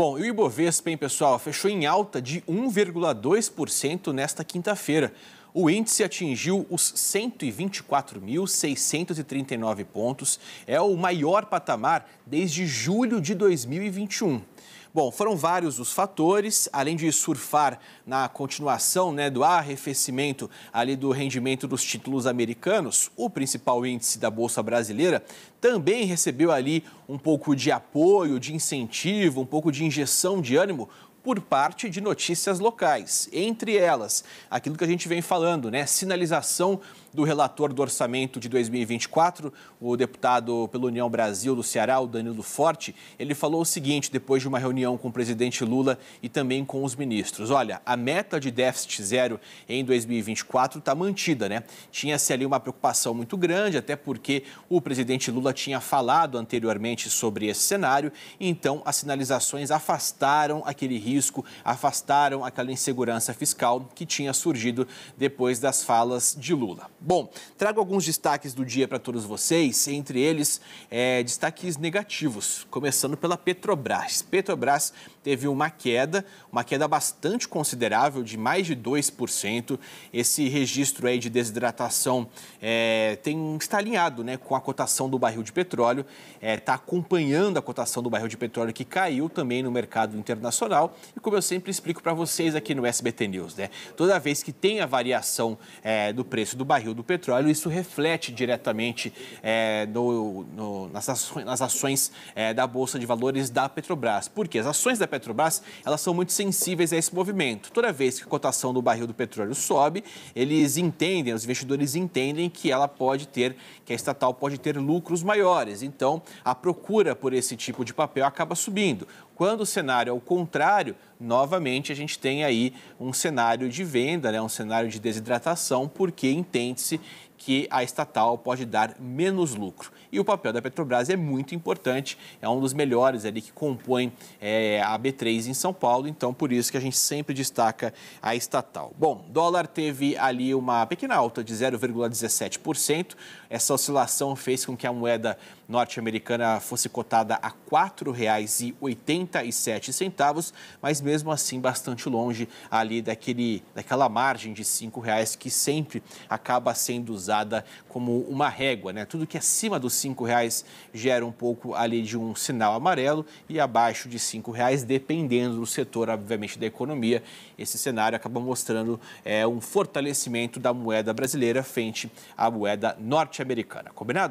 Bom, e o Ibovespa, hein, pessoal, fechou em alta de 1,2% nesta quinta-feira o índice atingiu os 124.639 pontos. É o maior patamar desde julho de 2021. Bom, foram vários os fatores, além de surfar na continuação né, do arrefecimento ali do rendimento dos títulos americanos, o principal índice da Bolsa Brasileira também recebeu ali um pouco de apoio, de incentivo, um pouco de injeção de ânimo por parte de notícias locais. Entre elas, aquilo que a gente vem falando, né? Sinalização do relator do orçamento de 2024, o deputado pela União Brasil do Ceará, o Danilo Forte, ele falou o seguinte depois de uma reunião com o presidente Lula e também com os ministros. Olha, a meta de déficit zero em 2024 está mantida, né? Tinha-se ali uma preocupação muito grande, até porque o presidente Lula tinha falado anteriormente sobre esse cenário, então as sinalizações afastaram aquele risco, afastaram aquela insegurança fiscal que tinha surgido depois das falas de Lula. Bom, trago alguns destaques do dia para todos vocês, entre eles é, destaques negativos, começando pela Petrobras. Petrobras teve uma queda, uma queda bastante considerável, de mais de 2%. Esse registro aí de desidratação é, tem, está alinhado né, com a cotação do barril de petróleo, está é, tá acompanhando a cotação do barril de petróleo que caiu também no mercado internacional. E como eu sempre explico para vocês aqui no SBT News, né, toda vez que tem a variação é, do preço do barril, do petróleo, isso reflete diretamente é, no, no, nas ações, nas ações é, da Bolsa de Valores da Petrobras. Porque as ações da Petrobras elas são muito sensíveis a esse movimento. Toda vez que a cotação do barril do petróleo sobe, eles entendem, os investidores entendem que ela pode ter, que a estatal pode ter lucros maiores. Então, a procura por esse tipo de papel acaba subindo. Quando o cenário é o contrário, novamente a gente tem aí um cenário de venda, né? um cenário de desidratação, porque entende-se que a estatal pode dar menos lucro. E o papel da Petrobras é muito importante, é um dos melhores ali que compõe é, a B3 em São Paulo, então por isso que a gente sempre destaca a estatal. Bom, dólar teve ali uma pequena alta de 0,17%. Essa oscilação fez com que a moeda norte-americana fosse cotada a R$ 4,87, mas mesmo assim bastante longe ali daquele, daquela margem de R$ 5,00 que sempre acaba sendo usada usada como uma régua. Né? Tudo que é acima dos cinco reais gera um pouco ali de um sinal amarelo e abaixo de cinco reais, dependendo do setor, obviamente, da economia. Esse cenário acaba mostrando é, um fortalecimento da moeda brasileira frente à moeda norte-americana. Combinado?